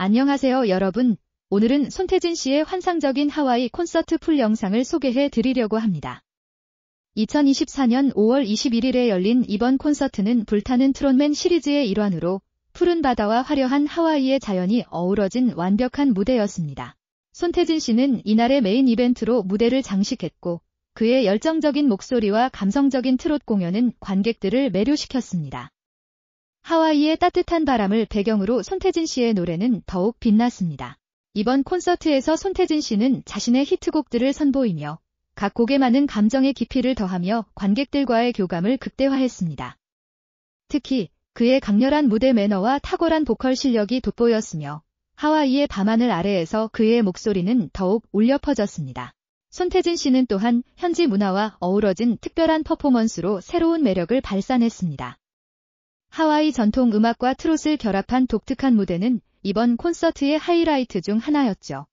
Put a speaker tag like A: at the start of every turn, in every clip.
A: 안녕하세요 여러분. 오늘은 손태진 씨의 환상적인 하와이 콘서트 풀 영상을 소개해 드리려고 합니다. 2024년 5월 21일에 열린 이번 콘서트는 불타는 트롯맨 시리즈의 일환으로 푸른 바다와 화려한 하와이의 자연이 어우러진 완벽한 무대였습니다. 손태진 씨는 이날의 메인 이벤트로 무대를 장식했고 그의 열정적인 목소리와 감성적인 트롯 공연은 관객들을 매료시켰습니다. 하와이의 따뜻한 바람을 배경으로 손태진 씨의 노래는 더욱 빛났습니다. 이번 콘서트에서 손태진 씨는 자신의 히트곡들을 선보이며 각 곡에 많은 감정의 깊이를 더하며 관객들과의 교감을 극대화했습니다. 특히 그의 강렬한 무대 매너와 탁월한 보컬 실력이 돋보였으며 하와이의 밤하늘 아래에서 그의 목소리는 더욱 울려 퍼졌습니다. 손태진 씨는 또한 현지 문화와 어우러진 특별한 퍼포먼스로 새로운 매력을 발산했습니다. 하와이 전통 음악과 트롯을 결합한 독특한 무대는 이번 콘서트의 하이라이트 중 하나였죠.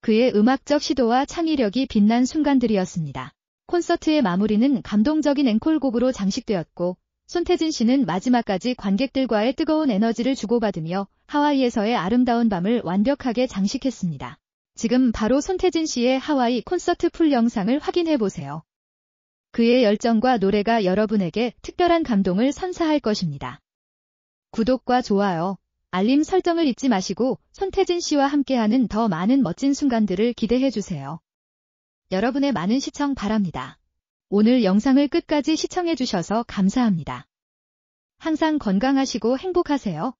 A: 그의 음악적 시도와 창의력이 빛난 순간들이었습니다. 콘서트의 마무리는 감동적인 앵콜곡으로 장식되었고, 손태진 씨는 마지막까지 관객들과의 뜨거운 에너지를 주고받으며 하와이에서의 아름다운 밤을 완벽하게 장식했습니다. 지금 바로 손태진 씨의 하와이 콘서트 풀 영상을 확인해보세요. 그의 열정과 노래가 여러분에게 특별한 감동을 선사할 것입니다. 구독과 좋아요, 알림 설정을 잊지 마시고 손태진 씨와 함께하는 더 많은 멋진 순간들을 기대해 주세요. 여러분의 많은 시청 바랍니다. 오늘 영상을 끝까지 시청해 주셔서 감사합니다. 항상 건강하시고 행복하세요.